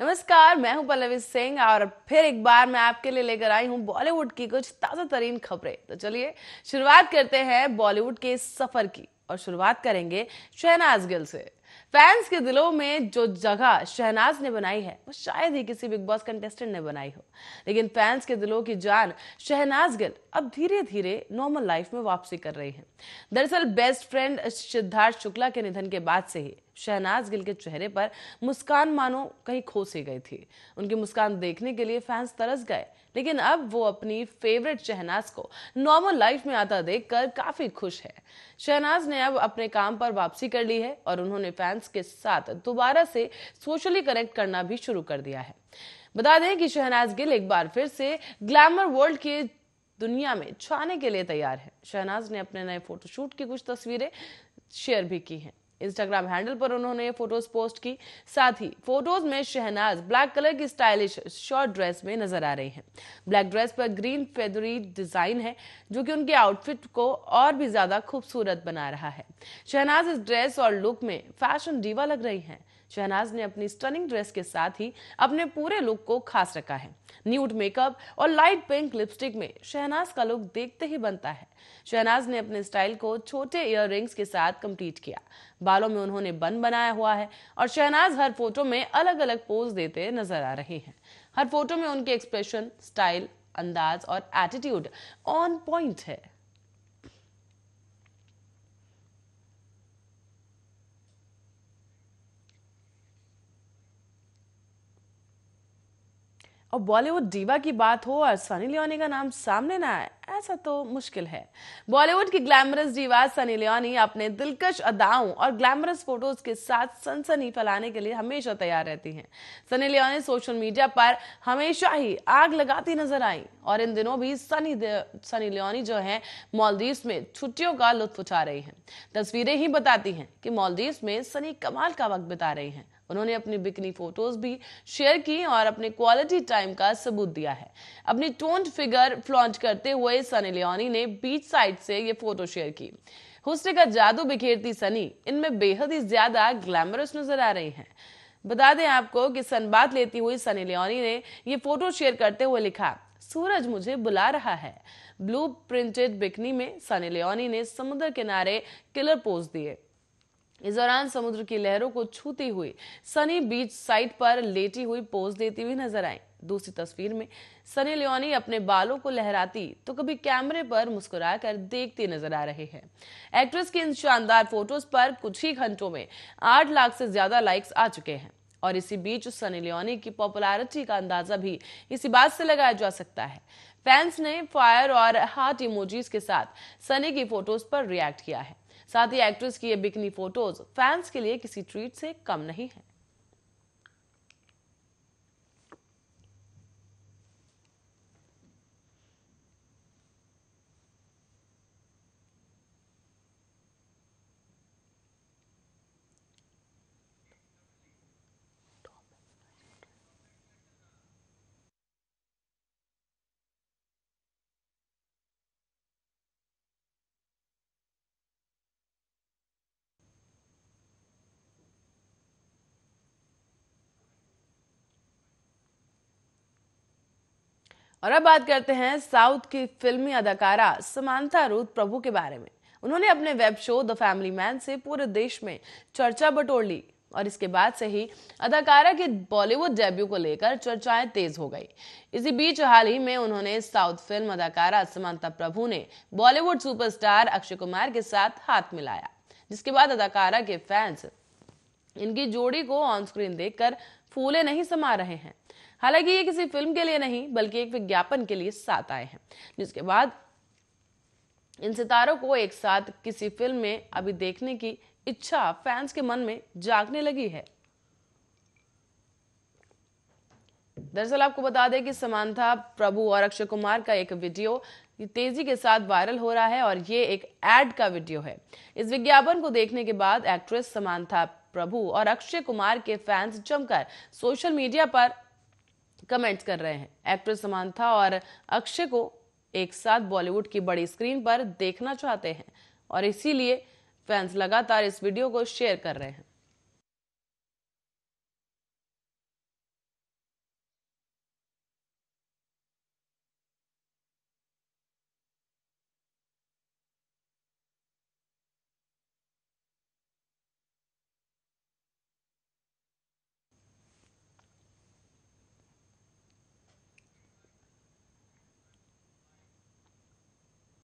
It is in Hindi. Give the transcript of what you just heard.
नमस्कार मैं हूं पल्लवी सिंह और फिर एक बार मैं आपके लिए लेकर आई हूं बॉलीवुड की कुछ ताज़ा तरीन खबरें तो चलिए शुरुआत करते हैं बॉलीवुड के सफर की और शुरुआत करेंगे शहनाज गिल से फैंस के दिलों में जो जगह शहनाज ने बनाई है वो शायद ही किसी बिग बॉस कंटेस्टेंट ने बनाई हो लेकिन फैंस के दिलों की जान शहनाज गिल अब धीरे धीरे नॉर्मल लाइफ में वापसी कर रही हैं दरअसल बेस्ट फ्रेंड सिद्धार्थ शुक्ला के निधन के बाद से ही शहनाज गिल के चेहरे पर मुस्कान मानो कहीं खो सी गई थी उनकी मुस्कान देखने के लिए फैंस तरस गए लेकिन अब वो अपनी फेवरेट शहनाज को नॉर्मल लाइफ में आता देखकर काफी खुश है शहनाज ने अब अपने काम पर वापसी कर ली है और उन्होंने फैंस फैंस के साथ दोबारा से सोशली कनेक्ट करना भी शुरू कर दिया है बता दें कि शहनाज गिल एक बार फिर से ग्लैमर वर्ल्ड के दुनिया में छाने के लिए तैयार है शहनाज ने अपने नए फोटोशूट की कुछ तस्वीरें शेयर भी की हैं इंस्टाग्राम हैंडल पर उन्होंने ये फोटोज पोस्ट की साथ ही फोटोज में शहनाज ब्लैक कलर की स्टाइलिश शॉर्ट ड्रेस में नजर आ रही हैं ब्लैक ड्रेस पर ग्रीन फेदरी डिजाइन है जो कि उनके आउटफिट को और भी ज्यादा खूबसूरत बना रहा है शहनाज इस ड्रेस और लुक में फैशन डीवा लग रही हैं शहनाज ने अपनी स्टनिंग ड्रेस के साथ ही अपने पूरे लुक को खास रखा है न्यूड मेकअप और लाइट पिंक लिपस्टिक में शहनाज का लुक देखते ही बनता है शहनाज ने अपने स्टाइल को छोटे इयर के साथ कंप्लीट किया बालों में उन्होंने बन बनाया हुआ है और शहनाज हर फोटो में अलग अलग पोज देते नजर आ रहे हैं हर फोटो में उनके एक्सप्रेशन स्टाइल अंदाज और एटीट्यूड ऑन पॉइंट है और बॉलीवुड डीवा की बात हो और सनी लियोनी का नाम सामने ना आए ऐसा तो मुश्किल है बॉलीवुड की ग्लैमरस दीवार सनी लियोनी अपने दिलकश अदाओं और ग्लैमरस फोटोज के साथ सनसनी फैलाने के लिए हमेशा तैयार रहती हैं सनी लियोनी सोशल मीडिया पर हमेशा ही आग लगाती नजर आई और इन दिनों भी सनी सनी लियोनी जो है मालदीव में छुट्टियों का लुत्फ उठा रही हैं तस्वीरें ही बताती हैं कि मॉलदीव में सनी कमाल का वक्त बिता रही हैं उन्होंने अपनी बिकनी फोटोज भी शेयर की और अपने क्वालिटी टाइम का सबूत दिया है अपनी टोन्ड फिगर फ्लॉन्ट करते हुए हुए सनी लियोनी ने बीच साइड से ये फोटो शेयर की हुस्न का जादू बिखेरती सनी इनमें बेहद ही ज्यादा ग्लैमरस नजर आ रही हैं बता दें आपको कि सनबात लेती हुई सनी लियोनी ने ये फोटो शेयर करते हुए लिखा सूरज मुझे बुला रहा है ब्लू प्रिंटेड बिकनी में सनी लियोनी ने समुद्र किनारे किलर पोज दिए इस दौरान समुद्र की लहरों को छूती हुई सनी बीच साइड पर लेटी हुई पोज देती हुई नजर आई दूसरी तस्वीर में सनी लियोनी अपने बालों को लहराती तो कभी कैमरे पर मुस्कुराकर कर देखती नजर आ रहे हैं एक्ट्रेस की इन शानदार फोटोज पर कुछ ही घंटों में आठ लाख से ज्यादा लाइक्स आ चुके हैं और इसी बीच सनी लियोनी की पॉपुलैरिटी का अंदाजा भी इसी बात से लगाया जा सकता है फैंस ने फायर और हार्ट इमोजीज के साथ सनी की फोटोज पर रिएक्ट किया है साथ ही एक्ट्रेस की ये बिकनी फोटोज फैंस के लिए किसी ट्रीट से कम नहीं है और अब बात करते हैं साउथ की फिल्मी अदाकारा समानता रूथ प्रभु के बारे में उन्होंने अपने web show the Family Man से पूरे देश में चर्चा बटोर ली और इसके बाद से ही अदाकारा के बॉलीवुड डेब्यू को लेकर चर्चाएं तेज हो गई इसी बीच हाल ही में उन्होंने साउथ फिल्म अदाकारा समानता प्रभु ने बॉलीवुड सुपरस्टार अक्षय कुमार के साथ हाथ मिलाया जिसके बाद अदाकारा के फैंस इनकी जोड़ी को ऑन स्क्रीन देखकर फूले नहीं समा रहे हैं हालांकि ये किसी फिल्म के लिए नहीं बल्कि एक विज्ञापन के लिए साथ आए हैं जिसके बाद इन सितारों को एक साथ किसी फिल्म में अभी देखने की इच्छा फैंस के मन में जागने लगी है दरअसल आपको बता दें कि समानता प्रभु और अक्षय कुमार का एक वीडियो ये तेजी के साथ वायरल हो रहा है और ये एक एड का वीडियो है इस विज्ञापन को देखने के बाद एक्ट्रेस समानता प्रभु और अक्षय कुमार के फैंस जमकर सोशल मीडिया पर कमेंट्स कर रहे हैं एक्ट्रेस समानता और अक्षय को एक साथ बॉलीवुड की बड़ी स्क्रीन पर देखना चाहते हैं और इसीलिए फैंस लगातार इस वीडियो को शेयर कर रहे हैं